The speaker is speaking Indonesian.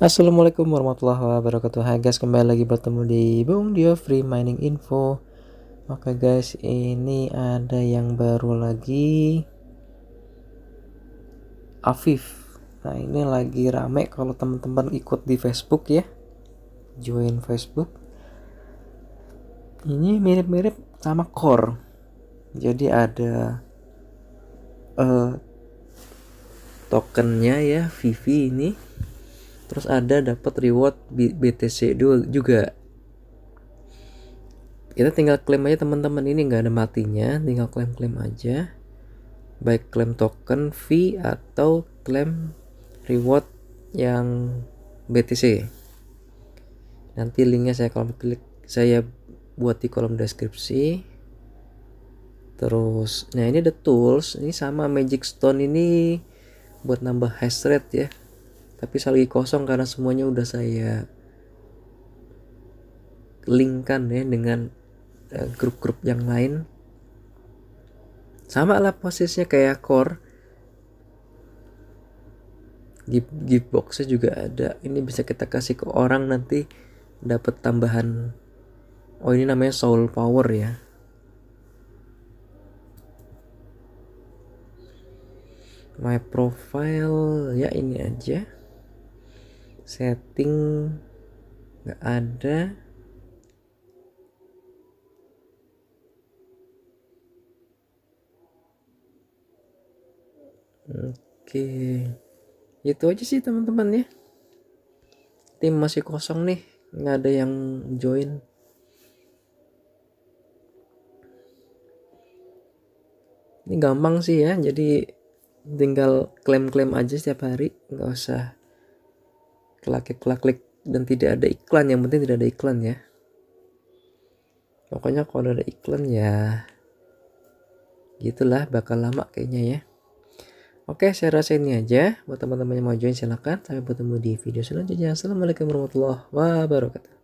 Assalamualaikum warahmatullahi wabarakatuh Hai guys kembali lagi bertemu di Bung Dio Free Mining Info Maka guys ini ada yang baru lagi Afif Nah ini lagi rame kalau teman-teman ikut di Facebook ya Join Facebook Ini mirip-mirip sama Core Jadi ada uh, tokennya ya Vivi ini terus ada dapat reward BTC juga kita tinggal klaim aja teman-teman ini nggak ada matinya tinggal klaim-klaim aja baik klaim token fee atau klaim reward yang BTC nanti linknya saya kalau klik saya buat di kolom deskripsi terus nah ini ada tools ini sama magic stone ini buat nambah hash rate ya tapi saya lagi kosong karena semuanya udah saya linkkan ya dengan eh, grup-grup uh, yang lain sama lah posisinya kayak core gift, gift boxnya juga ada ini bisa kita kasih ke orang nanti dapat tambahan oh ini namanya soul power ya my profile ya ini aja setting nggak ada oke itu aja sih teman-teman ya tim masih kosong nih nggak ada yang join ini gampang sih ya jadi tinggal klaim-klaim aja setiap hari nggak usah klak klik klik dan tidak ada iklan yang penting tidak ada iklan ya pokoknya kalau ada iklan ya gitulah bakal lama kayaknya ya oke saya rasa ini aja buat teman-teman yang mau join silahkan sampai bertemu di video selanjutnya assalamualaikum warahmatullahi wabarakatuh